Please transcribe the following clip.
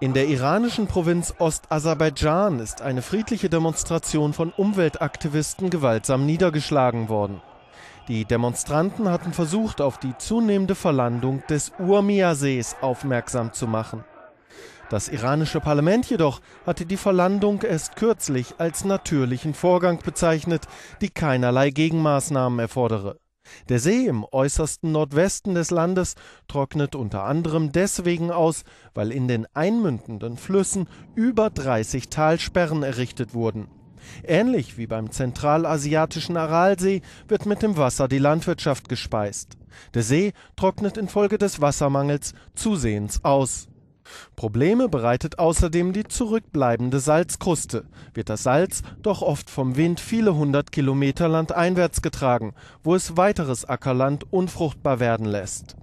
In der iranischen Provinz Ostaserbaidschan ist eine friedliche Demonstration von Umweltaktivisten gewaltsam niedergeschlagen worden. Die Demonstranten hatten versucht, auf die zunehmende Verlandung des Urmia-Sees aufmerksam zu machen. Das iranische Parlament jedoch hatte die Verlandung erst kürzlich als natürlichen Vorgang bezeichnet, die keinerlei Gegenmaßnahmen erfordere. Der See im äußersten Nordwesten des Landes trocknet unter anderem deswegen aus, weil in den einmündenden Flüssen über 30 Talsperren errichtet wurden. Ähnlich wie beim zentralasiatischen Aralsee wird mit dem Wasser die Landwirtschaft gespeist. Der See trocknet infolge des Wassermangels zusehends aus Probleme bereitet außerdem die zurückbleibende Salzkruste. Wird das Salz doch oft vom Wind viele hundert Kilometer landeinwärts getragen, wo es weiteres Ackerland unfruchtbar werden lässt